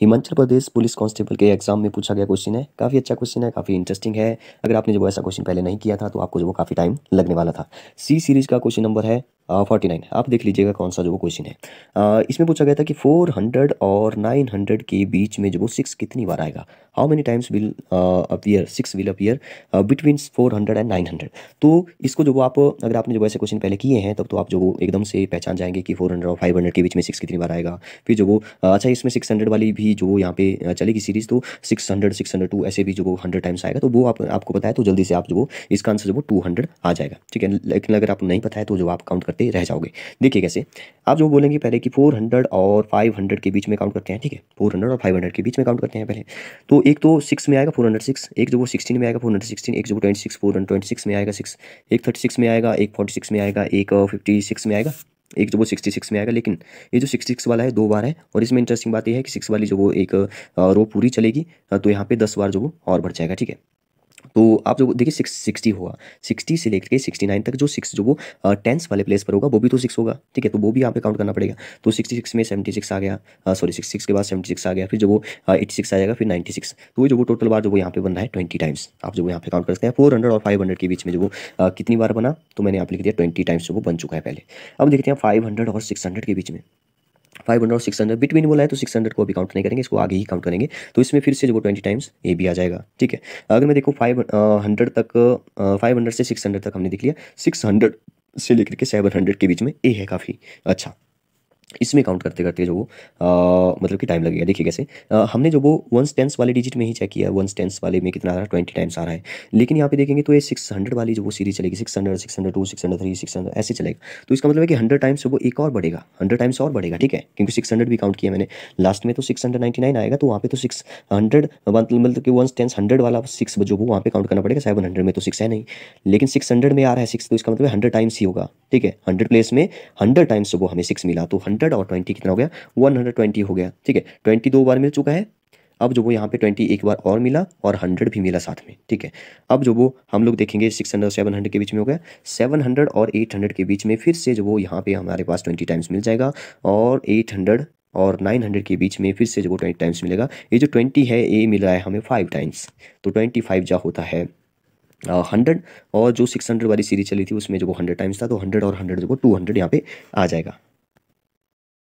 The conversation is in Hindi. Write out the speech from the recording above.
हिमाचल प्रदेश पुलिस कांस्टेबल के एग्जाम में पूछा गया क्वेश्चन है काफ़ी अच्छा क्वेश्चन है काफ़ी इंटरेस्टिंग है अगर आपने जो ऐसा क्वेश्चन पहले नहीं किया था तो आपको जो काफ़ी टाइम लगने वाला था सी सीरीज का क्वेश्चन नंबर है फोर्टी नाइन आप देख लीजिएगा कौन सा जो वो क्वेश्चन है आ, इसमें पूछा गया था कि फोर हंड्रेड और नाइन हंड्रेड के बीच में जो वो सिक्स कितनी बार आएगा how many times will appear six will appear between four hundred and nine hundred तो इसको जो आप अगर आपने जो वैसे क्वेश्चन पहले किए हैं तब तो आप जो एकदम से पहचान जाएंगे कि फोर हंड्रेड और फाइव हंड्रेड के बीच में सिक्स कितनी बार आएगा फिर जो वो uh, अच्छा इसमें सिक्स हंड्रेड वाली भी जो यहाँ पे uh, चलेगी सीरीज तो six hundred six hundred two ऐसे भी जो वो हंड्रेड टाइम्स आएगा तो वो आप, आपको पता है तो जल्दी से आप जो इसका आंसर जो वो टू हंड्रेड आ जाएगा ठीक है लेकिन अगर आप नहीं पता है तो जो आप काउंट करते रह जाओगे देखिए कैसे आप जो बोलेंगे पहले कि फोर हंड्रेड और फाइव हंड्रेड के बीच में काउंट करते हैं ठीक है फोर हंड्रेड और फाइव हंड्रेड के बीच में काउंट करते हैं पहले तो एक तो सिक्स में आएगा फोर हंड्रेड सिक्स एक जो वो सिक्सटीन में आएगा फोर हंड्रेड सिक्सटीन एक जो वो twenty six four hundred twenty six में आएगा सिक्स एक थर्टी सिक्स में आएगा एक फोर्टी सिक्स में आएगा एक फिफ्टी सिक्स में आएगा एक जो वो सिक्सटी सिक्स में आएगा लेकिन ये जो सिक्सटी सिक्स वाला है दो बार है और इसमें इंटरेस्टिंग बात यह है कि सिक्स वाली जो वो एक रो पूरी चलेगी तो यहाँ पे दस बार जो वो और बढ़ जाएगा ठीक है तो आप जो देखिए सिक्स सिक्सटी होगा सिक्सटी से लेकर के सिक्सटी नाइन तक जो सिक्स जो वो टेंथ वाले प्लेस पर होगा वो भी तो सिक्स होगा ठीक है तो वो भी यहाँ पे काउंट करना पड़ेगा तो सिक्सटी सिक्स में सेवेंटी सिक्स आ गया सॉरी सिक्स सिक्स के बाद सेवेंटी सिक्स आ गया फिर जो वो एट्टी सिक्स जाएगा फिर नाइन्टी सिक्स तो जो वो टोटल बार जो वो यहाँ पे बन रहा है ट्वेंटी टाइम्स आप जो यहाँ पे काउंट कर सकते हैं फोर हंड्रेड और फाइव हंड्रेड के बीच में जो वो कितनी बार बना तो मैंने यहाँ लिख दिया ट्वेंटी टाइम्स जो वो बन चुका है पहले अब देखते हैं फाइव हंड्रेड और सिक्स हंड्रेड के बीच में फाइव हंड्रेड और सिक्स हंड्रेड बिटवीन बोला है तो सिक्स हंड्रेड को अभी काउंट नहीं करेंगे इसको आगे ही काउंट करेंगे तो इसमें फिर से जो ट्वेंटी टाइम्स ए भी आ जाएगा ठीक है अगर मैं देखो फाइव हंड्रेड तक फाइव हंड्रेड से सिक्स हंड्रेड तक हमने देख लिया सिक्स हंड्रेड से लेकर के सेवन हंड्रेड के बीच में ए है काफ़ी अच्छा इसमें काउंट करते करते जो वो आ, मतलब कि टाइम लगेगा देखिए कैसे आ, हमने जो वो वंस टेंस वाले डिजिट में ही चेक किया वंस टेंस वाले में कितना आ रहा है ट्वेंटी टाइम्स आ रहा है लेकिन यहाँ पे देखेंगे तो ये सिक्स हंड्रेड वाली जो वो सीरीज चलेगी six hundred six hundred two six hundred three six hundred ऐसे चलेगा तो इसका मतलब है कि हंड्रेड टाइम्स वो एक और बढ़ेगा हंड्रेड टाइम्स और बढ़ेगा ठीक है क्योंकि सिक्स हंड्रेड भी काउंट किया मैंने लास्ट में तो सिक्स हंड्रेड नाइन आएगा तो वहाँ पे तो सिक्स हंड्रेड मतलब, मतलब कि वंस टेंस हंड्रेड वाला सिक्स जो वो वहाँ पे काउंट करना पड़ेगा सेवन हंड्रेड में तो सिक्स है नहीं लेकिन सिक्स में आ रहा है सिक्स तो इसका मतलब हंड्रेड टाइम्स ही होगा ठीक है हंड्रेड प्लेस में हंड्रेड टाइम्स वो हमें सिक्स मिला तो हंड्रेड और ट्वेंटी कितना हो गया वन हंड्रेड ट्वेंटी हो गया ठीक है ट्वेंटी दो बार मिल चुका है अब जो वो यहाँ पे ट्वेंटी एक बार और मिला और हंड्रेड भी मिला साथ में ठीक है अब जो वो हम लोग देखेंगे सिक्स हंड्रेड सेवन हंड्रेड के बीच में हो गया सेवन हंड्रेड और एट हंड्रेड के बीच में फिर से जो वो यहाँ पे हमारे पास ट्वेंटी टाइम्स मिल जाएगा और एट हंड्रेड और नाइन हंड्रेड के बीच में फिर से जो वो ट्वेंटी टाइम्स मिलेगा ये जो ट्वेंटी है ये मिल रहा है हमें फाइव टाइम्स तो फाइव जा होता है हंड्रेड और जो सिक्स हंड्रेड वाली सीरीज चली थी उसमें जो वो हंड्रेड टाइम्स था तो हंड्रेड और हंड्रेड जो टू हंड्रेड यहाँ पे आ जाएगा